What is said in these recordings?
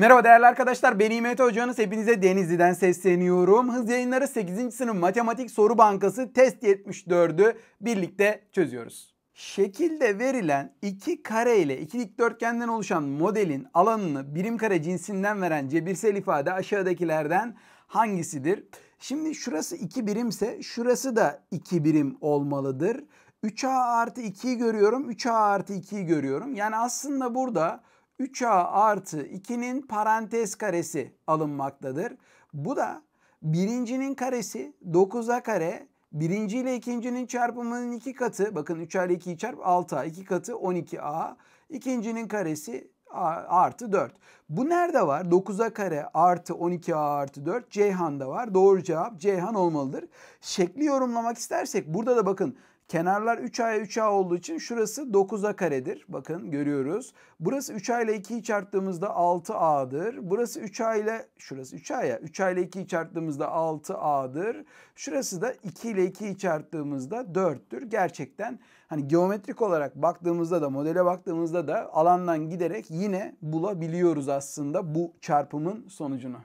Merhaba değerli arkadaşlar ben İmet Hoca'nız hepinize Denizli'den sesleniyorum. Hız yayınları 8. sınıf matematik soru bankası test 74'ü birlikte çözüyoruz. Şekilde verilen iki kare ile iki dikdörtgenden oluşan modelin alanını birim kare cinsinden veren cebirsel ifade aşağıdakilerden hangisidir? Şimdi şurası 2 birimse şurası da 2 birim olmalıdır. 3a artı 2'yi görüyorum 3a artı 2'yi görüyorum. Yani aslında burada 3a artı 2'nin parantez karesi alınmaktadır. Bu da birincinin karesi 9'a kare birinci ile ikincinin çarpımının 2 iki katı bakın 3a ile 2'yi çarp 6a 2 katı 12a ikincinin karesi artı 4. Bu nerede var? 9'a kare artı 12a artı 4 Ceyhan'da var. Doğru cevap Ceyhan olmalıdır. Şekli yorumlamak istersek burada da bakın Kenarlar 3 aya 3A olduğu için şurası 9A karedir. Bakın görüyoruz. Burası 3 ile 2'yi çarptığımızda 6A'dır. Burası 3 ile şurası 3 aya 3 ile 2'yi çarptığımızda 6A'dır. Şurası da 2 ile 2'yi çarptığımızda 4'tür. Gerçekten hani geometrik olarak baktığımızda da modele baktığımızda da alandan giderek yine bulabiliyoruz aslında bu çarpımın sonucunu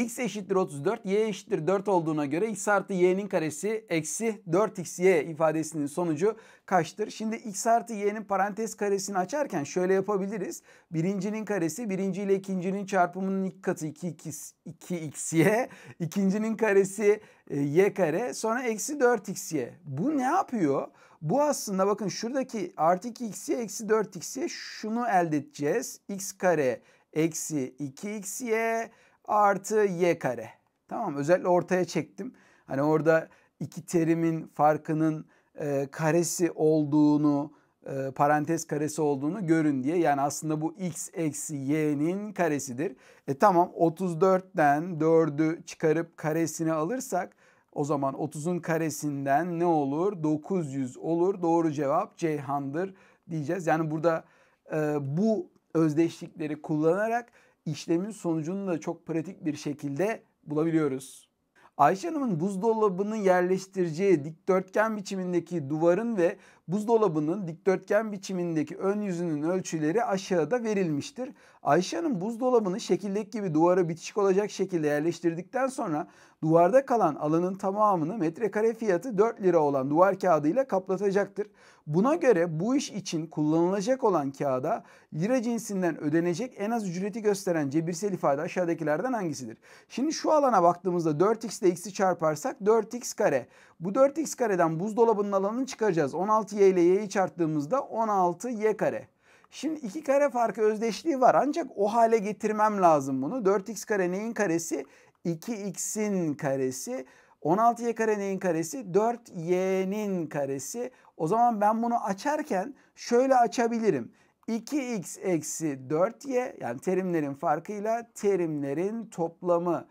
x eşittir 34, y eşittir 4 olduğuna göre x artı y'nin karesi eksi 4xy ifadesinin sonucu kaçtır? Şimdi x artı y'nin parantez karesini açarken şöyle yapabiliriz. Birincinin karesi birinci ile ikincinin çarpımının ilk katı 2x, 2xy. ikincinin karesi e, y kare sonra eksi 4xy. Bu ne yapıyor? Bu aslında bakın şuradaki artı 2xy eksi 4xy şunu elde edeceğiz. x kare eksi 2xy artı y kare. Tamam özellikle ortaya çektim. Hani orada iki terimin farkının e, karesi olduğunu e, parantez karesi olduğunu görün diye. Yani aslında bu x eksi y'nin karesidir. E tamam 34'ten 4'ü çıkarıp karesini alırsak o zaman 30'un karesinden ne olur? 900 olur. Doğru cevap Ceyhan'dır diyeceğiz. Yani burada e, bu özdeşlikleri kullanarak işlemin sonucunu da çok pratik bir şekilde bulabiliyoruz. Ayşe Hanım'ın buzdolabını yerleştireceği dikdörtgen biçimindeki duvarın ve buzdolabının dikdörtgen biçimindeki ön yüzünün ölçüleri aşağıda verilmiştir. Ayşe'nin buzdolabını şekildeki gibi duvara bitişik olacak şekilde yerleştirdikten sonra duvarda kalan alanın tamamını metrekare fiyatı 4 lira olan duvar kağıdıyla kaplatacaktır. Buna göre bu iş için kullanılacak olan kağıda lira cinsinden ödenecek en az ücreti gösteren cebirsel ifade aşağıdakilerden hangisidir? Şimdi şu alana baktığımızda 4x ile x'i çarparsak 4x kare. Bu 4x kareden buzdolabının alanını çıkaracağız. 16 y ile y'yi çarptığımızda 16y kare. Şimdi iki kare farkı özdeşliği var ancak o hale getirmem lazım bunu. 4x kare neyin karesi? 2x'in karesi. 16y kare neyin karesi? 4y'nin karesi. O zaman ben bunu açarken şöyle açabilirim. 2x eksi 4y yani terimlerin farkıyla terimlerin toplamı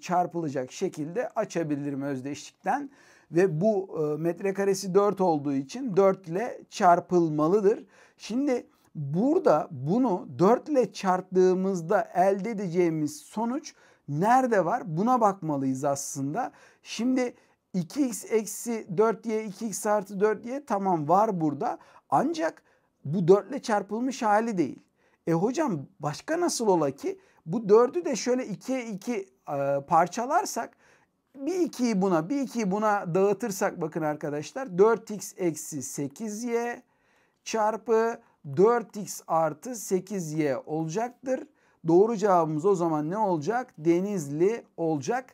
çarpılacak şekilde açabilirim özdeşlikten ve bu e, metrekaresi 4 olduğu için 4 ile çarpılmalıdır. Şimdi burada bunu 4 ile çarptığımızda elde edeceğimiz sonuç nerede var? Buna bakmalıyız aslında. Şimdi 2x eksi 4y 2x artı 4y tamam var burada. Ancak bu 4 ile çarpılmış hali değil. E hocam başka nasıl ola ki? Bu 4'ü de şöyle 2'ye 2 e, parçalarsak bir 2'yi buna bir 2'yi buna dağıtırsak bakın arkadaşlar 4x eksi 8y çarpı 4x artı 8y olacaktır. Doğru cevabımız o zaman ne olacak? Denizli olacak.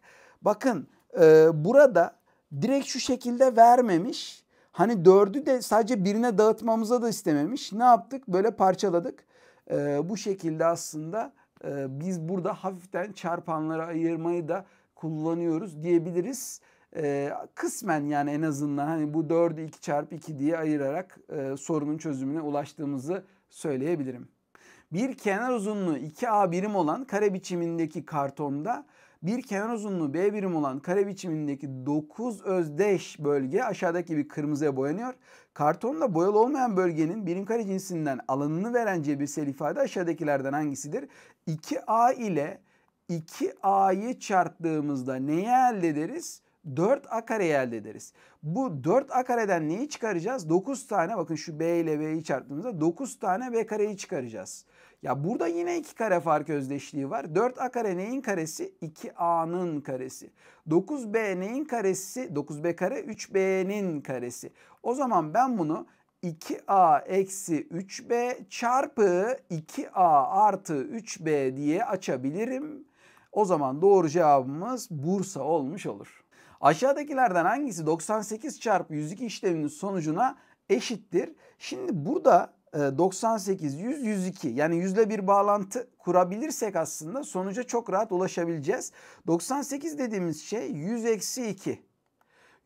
Bakın e, burada direkt şu şekilde vermemiş. Hani 4'ü de sadece birine dağıtmamıza da istememiş. Ne yaptık? Böyle parçaladık. E, bu şekilde aslında e, biz burada hafiften çarpanları ayırmayı da kullanıyoruz diyebiliriz. E, kısmen yani en azından hani bu 4'ü 2 çarpı 2 diye ayırarak e, sorunun çözümüne ulaştığımızı söyleyebilirim. Bir kenar uzunluğu 2A birim olan kare biçimindeki kartonda bir kenar uzunluğu B birim olan kare biçimindeki 9 özdeş bölge aşağıdaki bir kırmızıya boyanıyor. Kartonda boyalı olmayan bölgenin birim kare cinsinden alanını veren cebirsel ifade aşağıdakilerden hangisidir? 2A ile 2a'yı çarptığımızda neyi elde ederiz? 4a kareyi elde ederiz. Bu 4a kareden neyi çıkaracağız? 9 tane bakın şu b ile b'yi çarptığımızda 9 tane b kareyi çıkaracağız. Ya burada yine 2 kare fark özdeşliği var. 4a kare neyin karesi? 2a'nın karesi. 9b neyin karesi? 9b kare 3b'nin karesi. O zaman ben bunu 2a eksi 3b çarpı 2a artı 3b diye açabilirim. O zaman doğru cevabımız Bursa olmuş olur. Aşağıdakilerden hangisi 98 çarpı 102 işleminin sonucuna eşittir? Şimdi burada 98, 100, 102 yani 100 yüzle bir bağlantı kurabilirsek aslında sonuca çok rahat ulaşabileceğiz. 98 dediğimiz şey 100 eksi 2.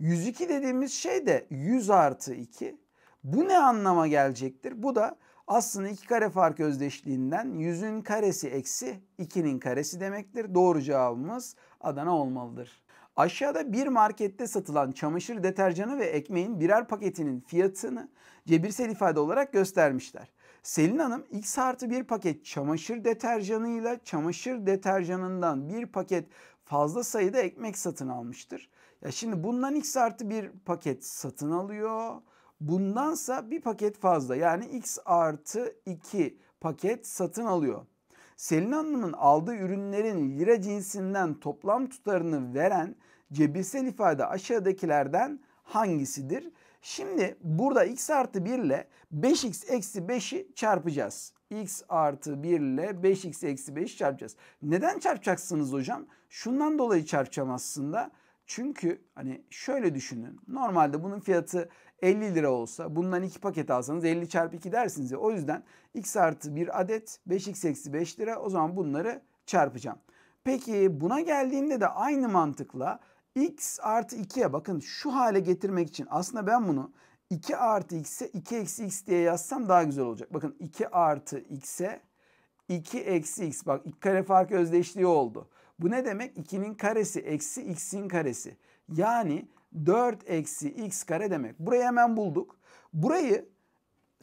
102 dediğimiz şey de 100 artı 2. Bu ne anlama gelecektir? Bu da aslında iki kare fark özdeşliğinden yüzün karesi eksi ikinin karesi demektir. Doğru cevabımız Adana olmalıdır. Aşağıda bir markette satılan çamaşır deterjanı ve ekmeğin birer paketinin fiyatını cebirsel ifade olarak göstermişler. Selin Hanım x artı bir paket çamaşır deterjanıyla çamaşır deterjanından bir paket fazla sayıda ekmek satın almıştır. Ya şimdi bundan x artı bir paket satın alıyor. Bundansa bir paket fazla yani x artı 2 paket satın alıyor. Selin Hanım'ın aldığı ürünlerin lira cinsinden toplam tutarını veren cebirsel ifade aşağıdakilerden hangisidir? Şimdi burada x artı 1 ile 5x eksi 5'i çarpacağız. x artı 1 ile 5x eksi 5'i çarpacağız. Neden çarpacaksınız hocam? Şundan dolayı çarpacağım aslında. Çünkü hani şöyle düşünün. Normalde bunun fiyatı 50 lira olsa bundan 2 paket alsanız 50 çarpı 2 dersiniz ya. O yüzden x artı 1 adet 5x eksi 5 lira o zaman bunları çarpacağım. Peki buna geldiğimde de aynı mantıkla x artı 2'ye bakın şu hale getirmek için aslında ben bunu 2 artı x'e 2 eksi x diye yazsam daha güzel olacak. Bakın 2 artı x'e 2 eksi x bak 2 kare farkı özdeşliği oldu. Bu ne demek? 2'nin karesi eksi x'in karesi. Yani 4 eksi x kare demek. Burayı hemen bulduk. Burayı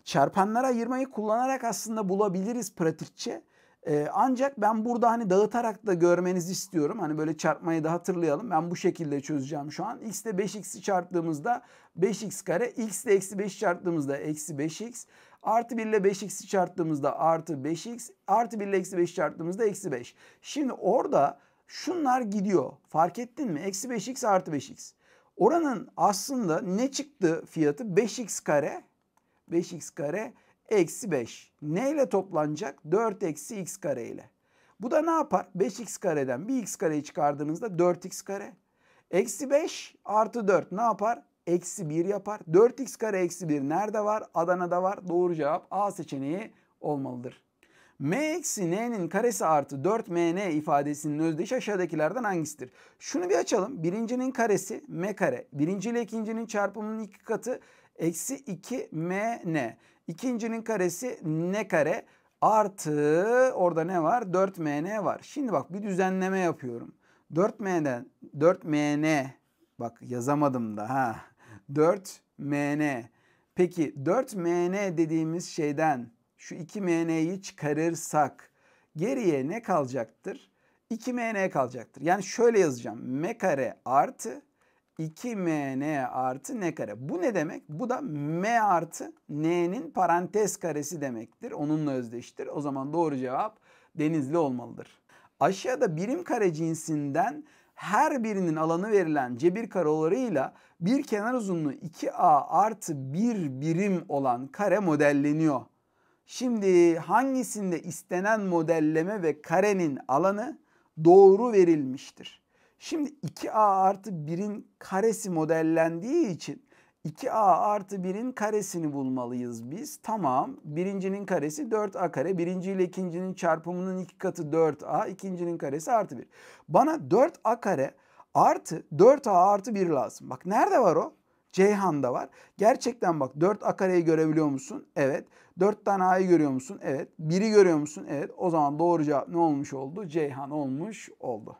çarpanlara ayırmayı kullanarak aslında bulabiliriz pratikçe. Ee, ancak ben burada hani dağıtarak da görmenizi istiyorum. Hani böyle çarpmayı da hatırlayalım. Ben bu şekilde çözeceğim şu an. x ile 5x'i çarptığımızda 5x kare. x ile eksi 5 çarptığımızda eksi 5x. Artı 1 ile 5x'i çarptığımızda artı 5x. Artı 1 ile eksi 5 çarptığımızda eksi 5. Şimdi orada şunlar gidiyor. Fark ettin mi? Eksi 5x artı 5x. Oranın aslında ne çıktı fiyatı? 5x kare. 5x kare eksi 5. Ne ile toplanacak? 4 eksi x kare ile. Bu da ne yapar? 5x kareden 1x kareyi çıkardığınızda 4x kare. Eksi 5 artı 4 ne yapar? eksi 1 yapar. 4x kare eksi 1 nerede var? Adana'da var. Doğru cevap A seçeneği olmalıdır. M eksi n'nin karesi artı 4mn ifadesinin özdeşi aşağıdakilerden hangisidir? Şunu bir açalım. Birincinin karesi m kare. Birinci ile ikincinin çarpımının iki katı eksi 2mn. İkincinin karesi n kare artı orada ne var? 4mn var. Şimdi bak bir düzenleme yapıyorum. 4 mn 4mn bak yazamadım da ha 4MN. Peki 4MN dediğimiz şeyden şu 2MN'yi çıkarırsak geriye ne kalacaktır? 2MN kalacaktır. Yani şöyle yazacağım. M kare artı 2MN artı N kare. Bu ne demek? Bu da M artı N'nin parantez karesi demektir. Onunla özdeştir. O zaman doğru cevap denizli olmalıdır. Aşağıda birim kare cinsinden her birinin alanı verilen cebir karolarıyla bir kenar uzunluğu 2A artı 1 birim olan kare modelleniyor. Şimdi hangisinde istenen modelleme ve karenin alanı doğru verilmiştir? Şimdi 2A artı 1'in karesi modellendiği için 2a artı 1'in karesini bulmalıyız biz. Tamam. Birincinin karesi 4a kare. Birinci ile ikincinin çarpımının iki katı 4a. ikincinin karesi artı 1. Bana 4a kare artı 4a artı 1 lazım. Bak nerede var o? Ceyhan'da var. Gerçekten bak 4 a kareyi görebiliyor musun? Evet. 4 tane a'yı görüyor musun? Evet. 1'i görüyor musun? Evet. O zaman doğru cevap ne olmuş oldu? Ceyhan olmuş oldu.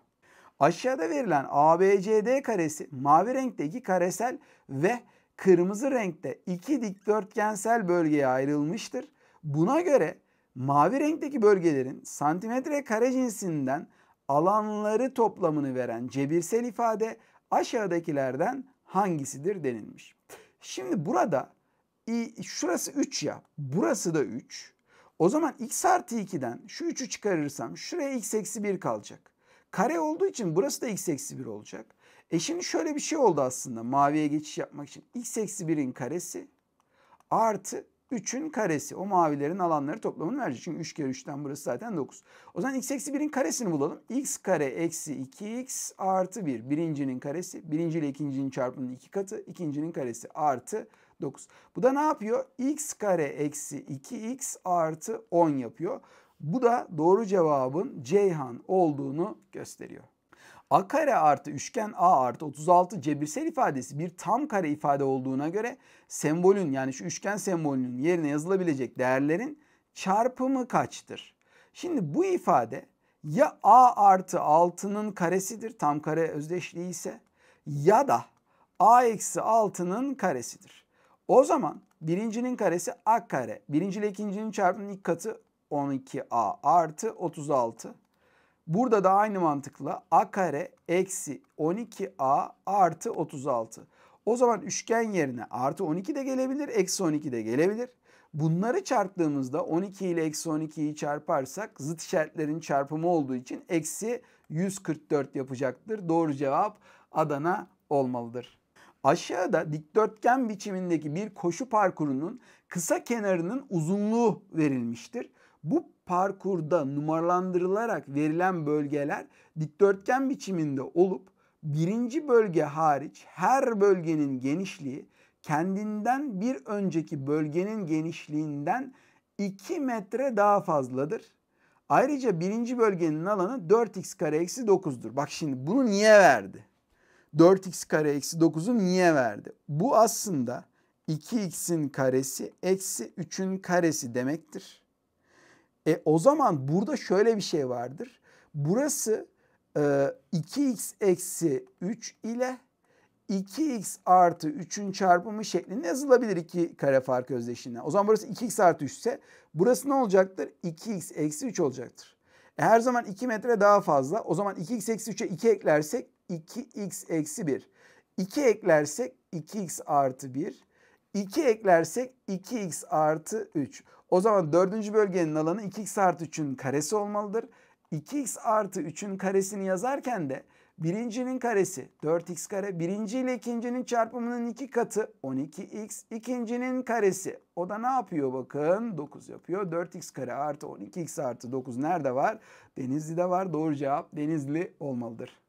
Aşağıda verilen ABCD karesi mavi renkteki karesel ve kırmızı renkte iki dikdörtgensel bölgeye ayrılmıştır. Buna göre mavi renkteki bölgelerin santimetre kare cinsinden alanları toplamını veren cebirsel ifade aşağıdakilerden hangisidir denilmiş. Şimdi burada şurası 3 ya burası da 3. O zaman x artı 2'den şu 3'ü çıkarırsam şuraya x eksi 1 kalacak. Kare olduğu için burası da x eksi 1 olacak. E şimdi şöyle bir şey oldu aslında maviye geçiş yapmak için. x eksi 1'in karesi artı 3'ün karesi. O mavilerin alanları toplamını verecek. Çünkü 3 kere 3'ten burası zaten 9. O zaman x eksi 1'in karesini bulalım. x kare eksi 2x artı 1. Birincinin karesi. Birinci ile ikincinin çarpımının iki katı. ikincinin karesi artı 9. Bu da ne yapıyor? x kare eksi 2x artı 10 yapıyor. Bu da doğru cevabın Ceyhan olduğunu gösteriyor. A kare artı üçgen A artı 36 cebirsel ifadesi bir tam kare ifade olduğuna göre sembolün yani şu üçgen sembolünün yerine yazılabilecek değerlerin çarpımı kaçtır? Şimdi bu ifade ya A artı 6'nın karesidir tam kare özdeşliği ise ya da A eksi 6'nın karesidir. O zaman birincinin karesi A kare. Birinci ile ikincinin çarpımının ilk katı 12A artı 36. Burada da aynı mantıkla a kare eksi 12a artı 36. O zaman üçgen yerine artı 12 de gelebilir, eksi 12 de gelebilir. Bunları çarptığımızda 12 ile eksi 12'yi çarparsak zıt işaretlerin çarpımı olduğu için eksi 144 yapacaktır. Doğru cevap Adana olmalıdır. Aşağıda dikdörtgen biçimindeki bir koşu parkurunun kısa kenarının uzunluğu verilmiştir bu parkurda numaralandırılarak verilen bölgeler dikdörtgen biçiminde olup birinci bölge hariç her bölgenin genişliği kendinden bir önceki bölgenin genişliğinden 2 metre daha fazladır. Ayrıca birinci bölgenin alanı 4x kare eksi 9'dur. Bak şimdi bunu niye verdi? 4x kare eksi 9'u niye verdi? Bu aslında 2x'in karesi eksi 3'ün karesi demektir. E o zaman burada şöyle bir şey vardır. Burası e, 2x eksi 3 ile 2x artı 3'ün çarpımı şeklinde yazılabilir iki kare fark özdeşiğine. O zaman burası 2x artı 3 ise burası ne olacaktır? 2x eksi 3 olacaktır. E her zaman 2 metre daha fazla. O zaman 2x eksi 3'e 2 eklersek 2x eksi 1. 2 eklersek 2x artı 1. 2 eklersek 2x artı 3. O zaman dördüncü bölgenin alanı 2x artı 3'ün karesi olmalıdır. 2x artı 3'ün karesini yazarken de birincinin karesi 4x kare, birinci ile ikincinin çarpımının iki katı 12x, ikincinin karesi. O da ne yapıyor bakın 9 yapıyor. 4x kare artı 12x artı 9 nerede var? Denizli'de var. Doğru cevap Denizli olmalıdır.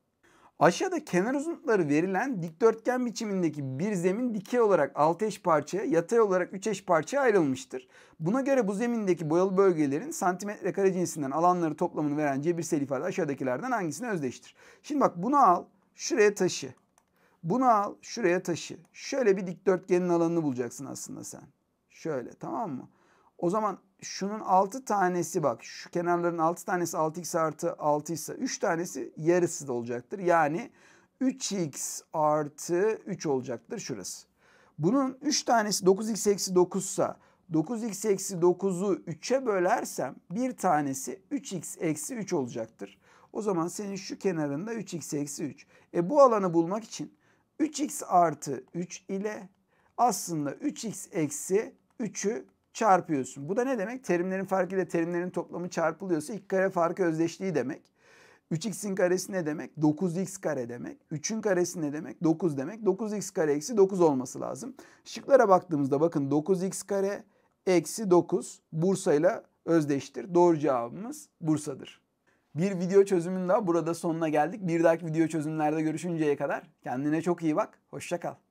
Aşağıda kenar uzunlukları verilen dikdörtgen biçimindeki bir zemin dikey olarak 6 eş parçaya, yatay olarak 3 eş parçaya ayrılmıştır. Buna göre bu zemindeki boyalı bölgelerin santimetre kare cinsinden alanları toplamını veren cebirsel ifade aşağıdakilerden hangisine özdeştir? Şimdi bak bunu al, şuraya taşı. Bunu al, şuraya taşı. Şöyle bir dikdörtgenin alanını bulacaksın aslında sen. Şöyle tamam mı? O zaman şunun 6 tanesi bak şu kenarların 6 tanesi 6x artı 6 ise 3 tanesi yarısı da olacaktır. Yani 3x artı 3 olacaktır şurası. Bunun 3 tanesi 9x eksi 9 ise 9x eksi 9'u 3'e bölersem bir tanesi 3x eksi 3 olacaktır. O zaman senin şu kenarında 3x eksi 3. E bu alanı bulmak için 3x artı 3 ile aslında 3x eksi 3'ü çarpıyorsun. Bu da ne demek? Terimlerin farkı ile terimlerin toplamı çarpılıyorsa x kare farkı özdeşliği demek. 3x'in karesi ne demek? 9x kare demek. 3'ün karesi ne demek? 9 demek. 9x kare eksi 9 olması lazım. Şıklara baktığımızda bakın 9x kare eksi 9 Bursa ile özdeştir. Doğru cevabımız Bursa'dır. Bir video çözümünün daha burada sonuna geldik. Bir dahaki video çözümlerde görüşünceye kadar kendine çok iyi bak. Hoşça kal.